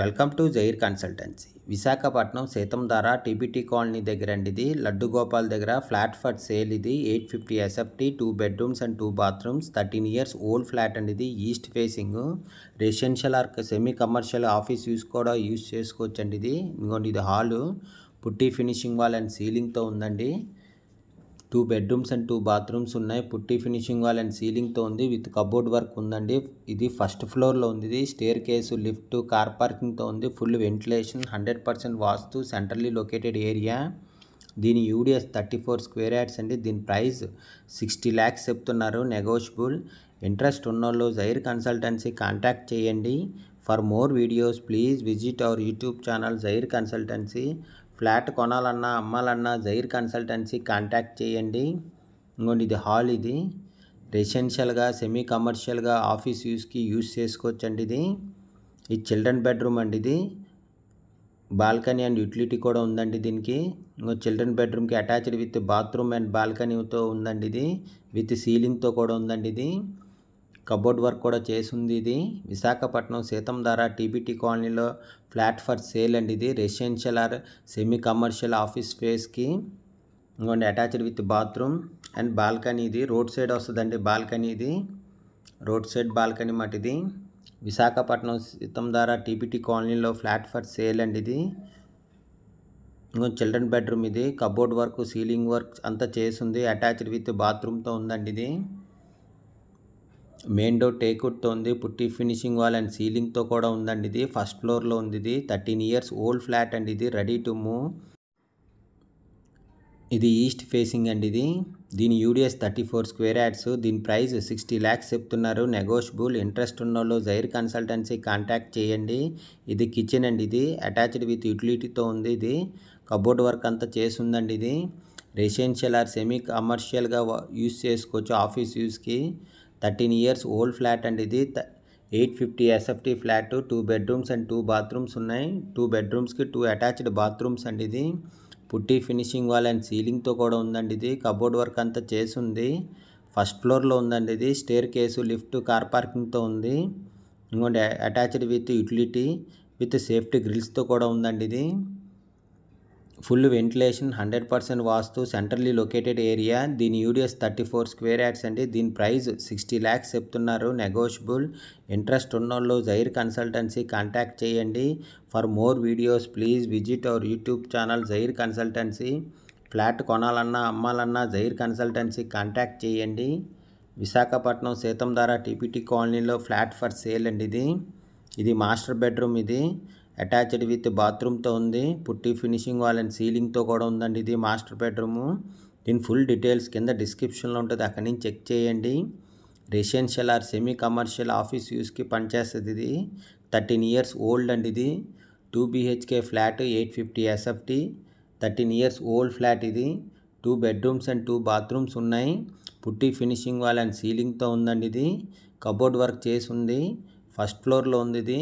welcome to Jair consultancy Visakhapatnam Dhara TBT colony దగ్గర అండి ఇది లడ్డు గోపాల్ దగ్గర ఫ్లాట్ ఫర్ సేల్ ఇది eight fifty SFT two bedrooms and two bathrooms thirteen years old flat అండి ఇది east facing residential or semi commercial office use కూడా use చేసుకోవచ్చు అండి ఇది ఇంకోండి ఇది హాలు పుట్టి ఫినిషింగ్ వాల్ అండ్ సీలింగ్తో ఉందండి two bedrooms and two bathrooms ఉన్నాయి పుట్టి ఫినిషింగ్ వాల్ అండ్ సీలింగ్తో ఉంది విత్ కబోర్డ్ వర్క్ ఉందండి ఇది ఫస్ట్ ఫ్లోర్లో ఉంది ఇది స్టేర్ కేసు లిఫ్ట్ కార్ పార్కింగ్తో ఉంది full ventilation hundred percent vastu centrally located area దీని UDS thirty four square yards అండి దీని ప్రైస్ సిక్స్టీ ల్యాక్స్ చెప్తున్నారు నెగోషియబుల్ ఇంట్రెస్ట్ ఉన్నోళ్ళు జైర్ కన్సల్టెన్సీ కాంటాక్ట్ చేయండి for more videos please visit our YouTube channel Jair consultancy flat కొనాలన్నా అమ్మాలన్నా జైర్ కన్సల్టెన్సీ కాంటాక్ట్ చేయండి ఇంకోటి ఇది హాల్ ఇది రెసిడెన్షియల్గా సెమీ కమర్షియల్గా ఆఫీస్ యూస్కి యూస్ చేసుకోవచ్చండి ఇది ఇది చిల్డ్రన్ బెడ్రూమ్ అండి ఇది బాల్కనీ అండ్ యూటిలిటీ కూడా ఉందండి దీనికి ఇంకో చిల్డ్రన్ బెడ్రూమ్కి అటాచ్డ్ విత్ బాత్రూమ్ అండ్ బాల్కనీతో ఉందండి ఇది విత్ సీలింగ్తో కూడా ఉందండి ఇది కబోర్డ్ వర్క్ కూడా చేసింది ఇది విశాఖపట్నం సీతంధార టీబీటీ కాలనీలో ఫ్లాట్ ఫర్ సేల్ అండి ఇది residential or semi commercial office స్పేస్కి ఇంకోండి attached with bathroom and balcony ఇది రోడ్ సైడ్ వస్తుందండి బాల్కనీ ఇది రోడ్ సైడ్ బాల్కనీ మాట ఇది విశాఖపట్నం సీతంధార టీబీటీ కాలనీలో ఫ్లాట్ ఫర్ సేల్ అండి ఇది చిల్డ్రన్ బెడ్రూమ్ ఇది కబోర్డ్ వర్క్ సీలింగ్ వర్క్ అంతా చేసింది అటాచ్డ్ విత్ బాత్రూమ్తో ఉందండి ఇది మెయిన్ డోర్ తో ఉంది పుట్టి ఫినిషింగ్ వాల్ అండ్ సీలింగ్తో కూడా ఉందండి ఇది ఫస్ట్ ఫ్లోర్లో ఉంది ఇది థర్టీన్ ఇయర్స్ ఓల్డ్ ఫ్లాట్ అండి ఇది రెడీ టు మూవ్ ఇది ఈస్ట్ ఫేసింగ్ అండి ఇది దీని UDS thirty four square yards దీని ప్రైస్ సిక్స్టీ ల్యాక్స్ చెప్తున్నారు నెగోషియబుల్ ఇంట్రెస్ట్ ఉన్న వాళ్ళు జైర్ కన్సల్టెన్సీ కాంటాక్ట్ చేయండి ఇది కిచెన్ అండి ఇది అటాచ్డ్ విత్ యూటిలిటీతో ఉంది ఇది కబోర్డ్ వర్క్ అంతా చేసిందండి ఇది రెసిడెన్షియల్ ఆర్ సెమీ కమర్షియల్గా యూస్ చేసుకోవచ్చు ఆఫీస్ యూస్కి థర్టీన్ ఇయర్స్ ఓల్డ్ ఫ్లాట్ అండి ఇది eight fifty SFT flat two bedrooms and two bathrooms ఉన్నాయి టూ బెడ్రూమ్స్కి టూ అటాచ్డ్ బాత్రూమ్స్ అండి ఇది పుట్టి ఫినిషింగ్ వాల్ అండ్ సీలింగ్తో కూడా ఉందండి ఇది కబోర్డ్ వర్క్ అంతా చేసి ఉంది ఫస్ట్ ఫ్లోర్లో ఉందండి ఇది స్టేర్ కేసు లిఫ్ట్ కార్ పార్కింగ్తో ఉంది ఇంకోటి attached with utility with safety గ్రిల్స్తో కూడా ఉందండి ఇది full ventilation hundred percent vastu centrally located area దీని UDS thirty four square yards అండి దీని ప్రైస్ సిక్స్టీ ల్యాక్స్ చెప్తున్నారు నెగోషియబుల్ ఇంట్రెస్ట్ ఉన్నోళ్ళు జైర్ కన్సల్టెన్సీ కాంటాక్ట్ చేయండి for more videos please visit our YouTube channel Jair consultancy flat కొనాలన్నా అమ్మాలన్నా జైర్ కన్సల్టెన్సీ కాంటాక్ట్ చేయండి విశాఖపట్నం ద్వారా టీపీటీ కాలనీలో ఫ్లాట్ ఫర్ సేల్ అండి ఇది ఇది మాస్టర్ బెడ్రూమ్ ఇది అటాచ్డ్ విత్ బాత్రూమ్తో ఉంది పుట్టి ఫినిషింగ్ వాల్ అండ్ సీలింగ్తో కూడా ఉందండి ఇది మాస్టర్ బెడ్రూము దీని ఫుల్ డీటెయిల్స్ కింద డిస్క్రిప్షన్లో ఉంటుంది అక్కడి నుంచి చెక్ చేయండి residential or semi commercial office యూస్కి పనిచేస్తుంది ఇది థర్టీన్ ఇయర్స్ ఓల్డ్ అండి ఇది two BHK flat eight fifty SFT thirteen years old flat ఇది two bedrooms and two bathrooms ఉన్నాయి పుట్టి ఫినిషింగ్ వాల్ అండ్ సీలింగ్తో ఉందండి ఇది కబోర్డ్ వర్క్ చేసి ఉంది ఫస్ట్ ఫ్లోర్లో ఉంది ఇది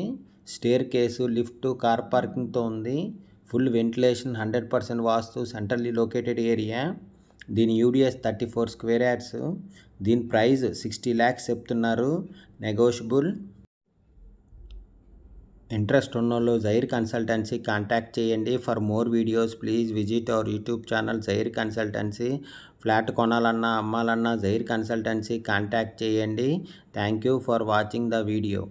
స్టేర్ కేసు లిఫ్ట్ కార్ పార్కింగ్తో ఉంది full ventilation hundred percent vastu centrally located area దీని UDS thirty four square yards దీని ప్రైస్ సిక్స్టీ ల్యాక్స్ చెప్తున్నారు నెగోషియబుల్ ఇంట్రెస్ట్ ఉన్నోళ్ళు జైర్ కన్సల్టెన్సీ కాంటాక్ట్ చేయండి for more videos please visit our YouTube channel Jair consultancy flat కొనాలన్నా అమ్మాలన్నా Jair consultancy contact చేయండి thank you for watching the video